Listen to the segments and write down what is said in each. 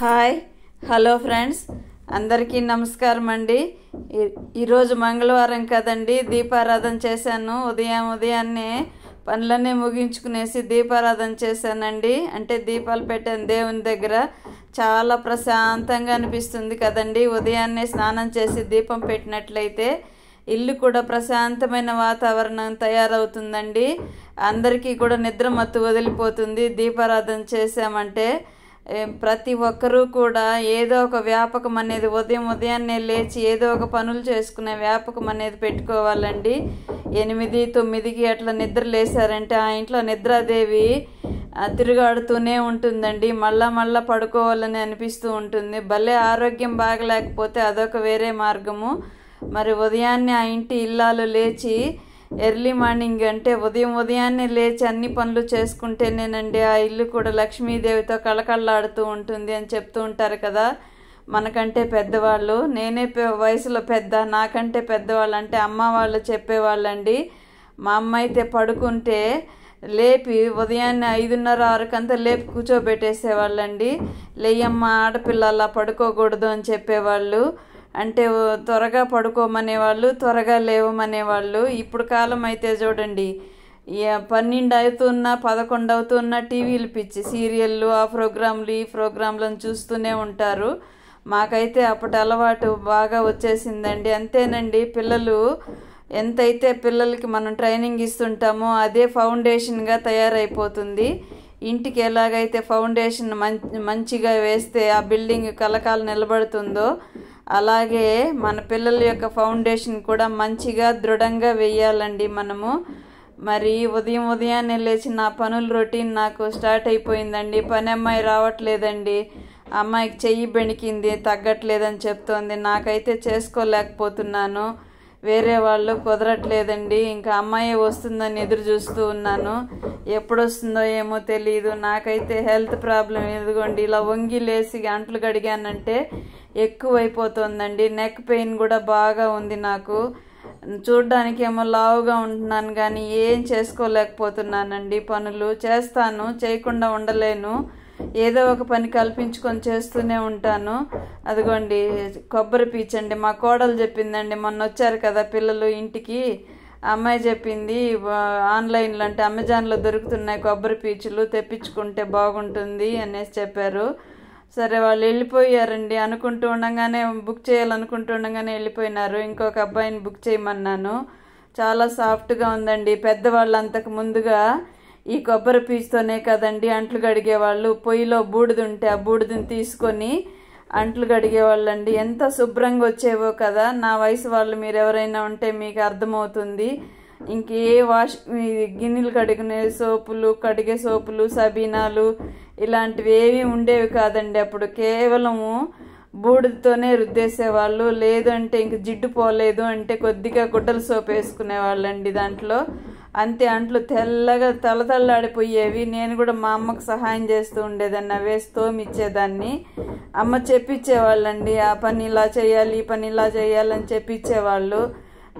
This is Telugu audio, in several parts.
హాయ్ హలో ఫ్రెండ్స్ అందరికీ నమస్కారం అండి ఈరోజు మంగళవారం కదండి దీపారాధన చేశాను ఉదయం ఉదయాన్నే పనులన్నీ ముగించుకునేసి దీపారాధన చేశానండి అంటే దీపాలు పెట్టాను దేవుని దగ్గర చాలా ప్రశాంతంగా అనిపిస్తుంది కదండి ఉదయాన్నే స్నానం చేసి దీపం పెట్టినట్లయితే ఇల్లు కూడా ప్రశాంతమైన వాతావరణం తయారవుతుందండి అందరికీ కూడా నిద్ర మత్తు వదిలిపోతుంది దీపారాధన చేశామంటే ప్రతి ఒక్కరూ కూడా ఏదో ఒక వ్యాపకం అనేది ఉదయం ఉదయాన్నే లేచి ఏదో ఒక పనులు చేసుకునే వ్యాపకం అనేది పెట్టుకోవాలండి ఎనిమిది తొమ్మిదికి అట్లా నిద్ర లేసారంటే ఆ ఇంట్లో నిద్రాదేవి తిరుగాడుతూనే ఉంటుందండి మళ్ళా మళ్ళా పడుకోవాలని అనిపిస్తూ ఉంటుంది భలే ఆరోగ్యం బాగలేకపోతే అదొక వేరే మార్గము మరి ఉదయాన్నే ఆ ఇంటి ఇల్లాలు లేచి ఎర్లీ మార్నింగ్ అంటే ఉదయం ఉదయాన్నే లేచి అన్ని పనులు చేసుకుంటేనేనండి ఆ ఇల్లు కూడా లక్ష్మీదేవితో కళకళలాడుతూ ఉంటుంది అని చెప్తూ ఉంటారు కదా మనకంటే పెద్దవాళ్ళు నేనే వయసులో పెద్ద నాకంటే పెద్దవాళ్ళు అంటే అమ్మ వాళ్ళు చెప్పేవాళ్ళండి మా అమ్మ అయితే పడుకుంటే లేపి ఉదయాన్నే ఐదున్నర ఆరుకంతా లేపి కూర్చోబెట్టేసేవాళ్ళండి లేయమ్మ ఆడపిల్ల అలా పడుకోకూడదు అని చెప్పేవాళ్ళు అంటే త్వరగా పడుకోమనే వాళ్ళు త్వరగా లేవమనే వాళ్ళు ఇప్పుడు కాలం అయితే చూడండి పన్నెండు అవుతున్నా పదకొండు అవుతున్నా టీవీలు పిచ్చి సీరియళ్ళు ఆ ప్రోగ్రాంలు ఈ ప్రోగ్రాంలను చూస్తూనే ఉంటారు మాకైతే అప్పటి అలవాటు బాగా వచ్చేసిందండి అంతేనండి పిల్లలు ఎంతైతే పిల్లలకి మనం ట్రైనింగ్ ఇస్తుంటామో అదే ఫౌండేషన్గా తయారైపోతుంది ఇంటికి ఎలాగైతే ఫౌండేషన్ మంచిగా వేస్తే ఆ బిల్డింగ్ కలకాలు నిలబడుతుందో అలాగే మన పిల్లల యొక్క ఫౌండేషన్ కూడా మంచిగా దృఢంగా వేయాలండి మనము మరి ఉదయం ఉదయాన్నే లేచి నా పనుల రొటీన్ నాకు స్టార్ట్ అయిపోయిందండి పని అమ్మాయి రావట్లేదండి అమ్మాయికి చెయ్యి బెణికింది తగ్గట్లేదని చెప్తోంది నాకైతే చేసుకోలేకపోతున్నాను వేరే వాళ్ళు కుదరట్లేదండి ఇంకా అమ్మాయి వస్తుందని ఎదురు చూస్తూ ఉన్నాను ఎప్పుడు వస్తుందో ఏమో తెలియదు నాకైతే హెల్త్ ప్రాబ్లం ఎదుగుండి ఇలా వంగి లేసి గంటలు గడిగానంటే ఎక్కువైపోతుందండి నెక్ పెయిన్ కూడా బాగా ఉంది నాకు చూడ్డానికి ఏమో లావుగా ఉంటున్నాను కానీ ఏం చేసుకోలేకపోతున్నానండి పనులు చేస్తాను చేయకుండా ఉండలేను ఏదో ఒక పని కల్పించుకొని చేస్తూనే ఉంటాను అదిగోండి కొబ్బరి పీచండి మా కోడలు చెప్పిందండి మొన్న వచ్చారు కదా పిల్లలు ఇంటికి అమ్మాయి చెప్పింది ఆన్లైన్లో అంటే అమెజాన్లో దొరుకుతున్నాయి కొబ్బరి పీచులు తెప్పించుకుంటే బాగుంటుంది అనేసి చెప్పారు సరే వాళ్ళు వెళ్ళిపోయారండి అనుకుంటూ ఉండగానే బుక్ చేయాలనుకుంటూ ఉండగానే వెళ్ళిపోయినారు ఇంకొక అబ్బాయిని బుక్ చేయమన్నాను చాలా సాఫ్ట్గా ఉందండి పెద్దవాళ్ళు అంతకు ముందుగా ఈ కొబ్బరి పీచుతోనే కదండి అంట్లు వాళ్ళు పొయ్యిలో బూడిద ఉంటే ఆ బూడిదని తీసుకొని అంట్లు కడిగేవాళ్ళు అండి ఎంత శుభ్రంగా వచ్చేవో కదా నా వయసు వాళ్ళు మీరు ఎవరైనా ఉంటే మీకు అర్థమవుతుంది ఇంకే వాష్ గిన్నెలు కడుగునే సోపులు కడిగే సోపులు సబీనాలు ఇలాంటివి ఏవి ఉండేవి కాదండి అప్పుడు కేవలము బూడిదతోనే రుద్దేసేవాళ్ళు లేదు అంటే ఇంక జిడ్డు పోలేదు అంటే కొద్దిగా గుడ్డల వేసుకునే వేసుకునేవాళ్ళండి దాంట్లో అంతే అంట్లు తెల్లగా తలతల్లాడిపోయేవి నేను కూడా మా అమ్మకు సహాయం చేస్తూ ఉండేదాన్ని అవే తోమిచ్చేదాన్ని అమ్మ చెప్పించేవాళ్ళండి ఆ పని ఇలా చేయాలి ఈ పని ఇలా చేయాలని చెప్పించేవాళ్ళు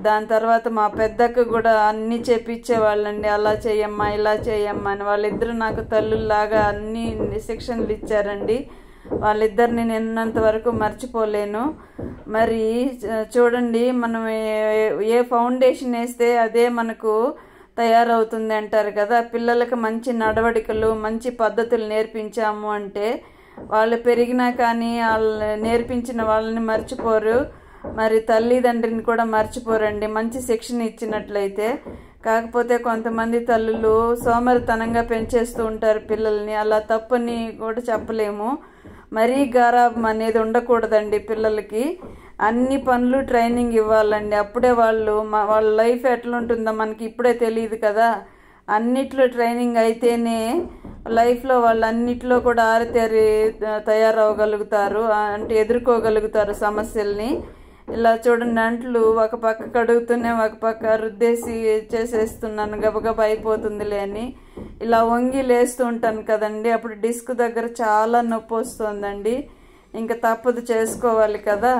దాని తర్వాత మా పెద్దకు కూడా అన్నీ చేపించేవాళ్ళండి అలా చేయమ్మా ఇలా చేయమ్మా అని వాళ్ళిద్దరు నాకు తల్లుల్లాగా అన్ని శిక్షణలు ఇచ్చారండి వాళ్ళిద్దరిని నిన్నంత వరకు మర్చిపోలేను మరి చూడండి మనం ఏ ఫౌండేషన్ వేస్తే అదే మనకు తయారవుతుంది అంటారు కదా పిల్లలకు మంచి నడవడికలు మంచి పద్ధతులు నేర్పించాము అంటే వాళ్ళు పెరిగినా కానీ వాళ్ళు నేర్పించిన వాళ్ళని మర్చిపోరు మరి తల్లిదండ్రిని కూడా మర్చిపోరండి మంచి శిక్షణ ఇచ్చినట్లయితే కాకపోతే కొంతమంది తల్లులు సోమరితనంగా పెంచేస్తూ ఉంటారు పిల్లల్ని అలా తప్పని కూడా చెప్పలేము మరీ గారాబం అనేది ఉండకూడదండి పిల్లలకి అన్ని పనులు ట్రైనింగ్ ఇవ్వాలండి అప్పుడే వాళ్ళు వాళ్ళ లైఫ్ ఎట్లుంటుందో మనకి ఇప్పుడే తెలియదు కదా అన్నిట్లో ట్రైనింగ్ అయితేనే లైఫ్లో వాళ్ళు అన్నిట్లో కూడా ఆరితేరి తయారవగలుగుతారు అంటే ఎదుర్కోగలుగుతారు సమస్యల్ని ఇలా చూడండి అంట్లు ఒక పక్క కడుగుతూనే ఒక పక్క రుద్దేసి చేసేస్తున్నాను గబగబ అయిపోతుందిలే అని ఇలా వంగి లేస్తూ ఉంటాను కదండి అప్పుడు డిస్క్ దగ్గర చాలా నొప్పి వస్తుందండి ఇంకా తప్పదు చేసుకోవాలి కదా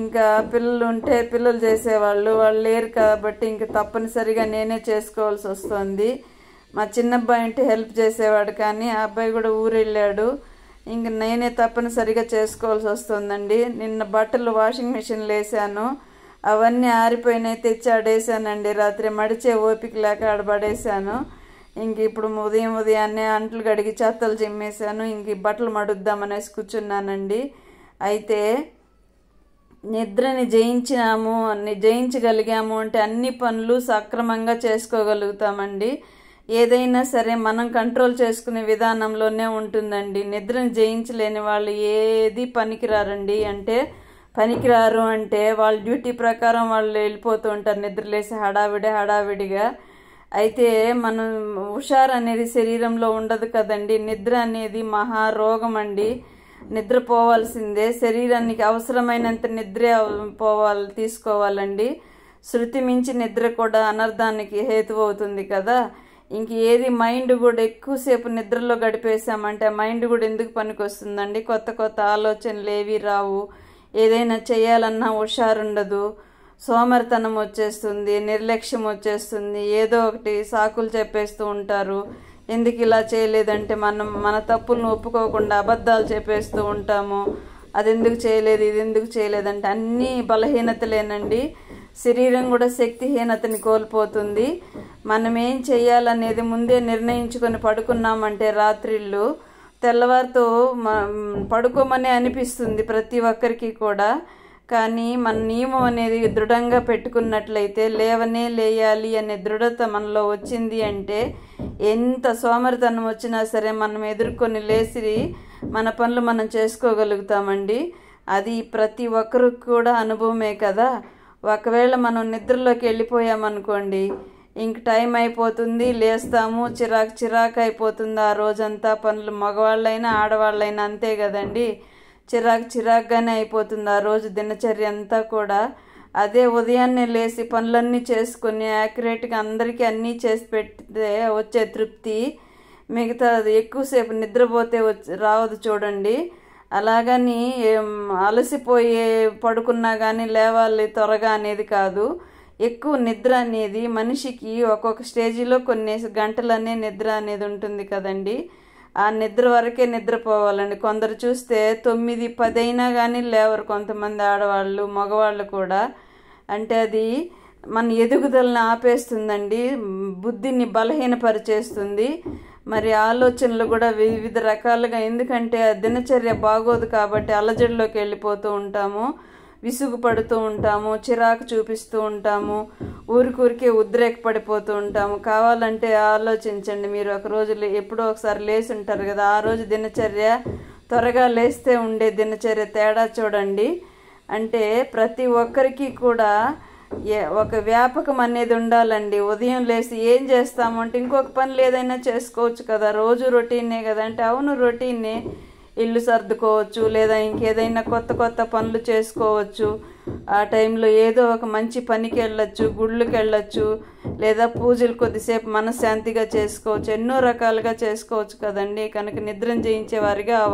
ఇంకా పిల్లలు ఉంటే పిల్లలు చేసేవాళ్ళు వాళ్ళు లేరు కాబట్టి ఇంకా తప్పనిసరిగా నేనే చేసుకోవాల్సి వస్తుంది మా చిన్నబ్బాయి అంటే హెల్ప్ చేసేవాడు కానీ ఆ అబ్బాయి కూడా ఊరు వెళ్ళాడు ఇంక నేనే తప్పనిసరిగా చేసుకోవాల్సి వస్తుందండి నిన్న బట్టలు వాషింగ్ మిషన్లు వేసాను అవన్నీ ఆరిపోయినాయి తెచ్చి ఆడేసానండి రాత్రి మడిచే ఓపిక లేక ఆడబడేసాను ఇంక ఇప్పుడు ఉదయం ఉదయాన్నే అంట్లు కడిగి చెత్తలు చిమ్మేశాను ఇంక బట్టలు మడుద్దామనేసి కూర్చున్నానండి అయితే నిద్రని జయించినాము అన్ని జయించగలిగాము అంటే అన్ని పనులు సక్రమంగా చేసుకోగలుగుతామండి ఏదైనా సరే మనం కంట్రోల్ చేసుకునే విధానంలోనే ఉంటుందండి నిద్రను జయించలేని వాళ్ళు ఏది పనికిరారండి అంటే పనికిరారు అంటే వాళ్ళ డ్యూటీ ప్రకారం వాళ్ళు వెళ్ళిపోతూ ఉంటారు నిద్రలేసి హడావిడి హడావిడిగా అయితే మనం హుషారు అనేది శరీరంలో ఉండదు కదండి నిద్ర అనేది మహారోగం అండి నిద్రపోవాల్సిందే శరీరానికి అవసరమైనంత నిద్రే పోవాలి తీసుకోవాలండి శృతి మించి నిద్ర కూడా అనర్థానికి హేతు అవుతుంది కదా ఇంక ఏది మైండ్ కూడా ఎక్కువసేపు నిద్రలో గడిపేసామంటే మైండ్ కూడా ఎందుకు పనికొస్తుందండి కొత్త కొత్త ఆలోచనలు ఏవి రావు ఏదైనా చేయాలన్నా హుషారుండదు సోమరితనం వచ్చేస్తుంది నిర్లక్ష్యం వచ్చేస్తుంది ఏదో ఒకటి సాకులు చెప్పేస్తూ ఉంటారు ఎందుకు ఇలా చేయలేదంటే మనం మన తప్పులను ఒప్పుకోకుండా అబద్ధాలు చెప్పేస్తూ ఉంటాము అది ఎందుకు చేయలేదు ఇది ఎందుకు చేయలేదంటే అన్నీ బలహీనతలేనండి శరీరం కూడా శక్తిహీనతని కోల్పోతుంది మనం ఏం చేయాలనేది ముందే నిర్ణయించుకొని పడుకున్నామంటే రాత్రిళ్ళు తెల్లవారితో పడుకోమని అనిపిస్తుంది ప్రతి ఒక్కరికి కూడా కానీ మన నియమం అనేది దృఢంగా పెట్టుకున్నట్లయితే లేవనే లేయాలి అనే దృఢత మనలో వచ్చింది అంటే ఎంత సోమరితనం వచ్చినా సరే మనం ఎదుర్కొని లేసిరి మన పనులు మనం చేసుకోగలుగుతామండి అది ప్రతి ఒక్కరికి కూడా అనుభవమే కదా ఒకవేళ మనం నిద్రలోకి వెళ్ళిపోయామనుకోండి ఇంక టైం అయిపోతుంది లేస్తాము చిరాకు చిరాకు అయిపోతుంది ఆ రోజంతా పనులు మగవాళ్ళైనా ఆడవాళ్ళైనా అంతే కదండి చిరాకు చిరాకుగానే అయిపోతుంది ఆ రోజు దినచర్య అంతా కూడా అదే ఉదయాన్నే లేచి పనులన్నీ చేసుకుని యాక్యురేట్గా అందరికీ అన్నీ చేసి పెడితే వచ్చే తృప్తి మిగతా ఎక్కువసేపు నిద్రపోతే రావదు చూడండి అలాగని అలసిపోయి పడుకున్నా కానీ లేవాలి త్వరగా అనేది కాదు ఎక్కువ నిద్ర అనేది మనిషికి ఒక్కొక్క స్టేజిలో కొన్ని గంటలనే నిద్ర అనేది ఉంటుంది కదండి ఆ నిద్ర వరకే నిద్రపోవాలండి కొందరు చూస్తే తొమ్మిది పది అయినా కానీ లేవరు కొంతమంది ఆడవాళ్ళు మగవాళ్ళు కూడా అంటే అది మన ఎదుగుదలను ఆపేస్తుందండి బుద్ధిని బలహీనపరిచేస్తుంది మరి ఆలోచనలు కూడా వివిధ రకాలుగా ఎందుకంటే ఆ దినచర్య బాగోదు కాబట్టి అలజడిలోకి వెళ్ళిపోతూ ఉంటాము విసుగుపడుతూ ఉంటాము చిరాకు చూపిస్తూ ఉంటాము ఊరికూరికే పడిపోతూ ఉంటాము కావాలంటే ఆలోచించండి మీరు ఒక రోజు ఎప్పుడో ఒకసారి లేచి ఉంటారు కదా ఆ రోజు దినచర్య త్వరగా లేస్తే ఉండే దినచర్య తేడా చూడండి అంటే ప్రతి ఒక్కరికి కూడా ఒక వ్యాపకం అనేది ఉండాలండి ఉదయం లేచి ఏం చేస్తామంటే ఇంకొక పనులు ఏదైనా చేసుకోవచ్చు కదా రోజు రొటీనే అంటే అవును రొటీనే ఇల్లు సర్దుకోవచ్చు లేదా ఇంకేదైనా కొత్త కొత్త పనులు చేసుకోవచ్చు ఆ టైంలో ఏదో ఒక మంచి పనికి వెళ్ళచ్చు గుళ్ళకి వెళ్ళచ్చు లేదా పూజలు కొద్దిసేపు మనశ్శాంతిగా చేసుకోవచ్చు ఎన్నో రకాలుగా చేసుకోవచ్చు కదండి కనుక చేయించే వారిగా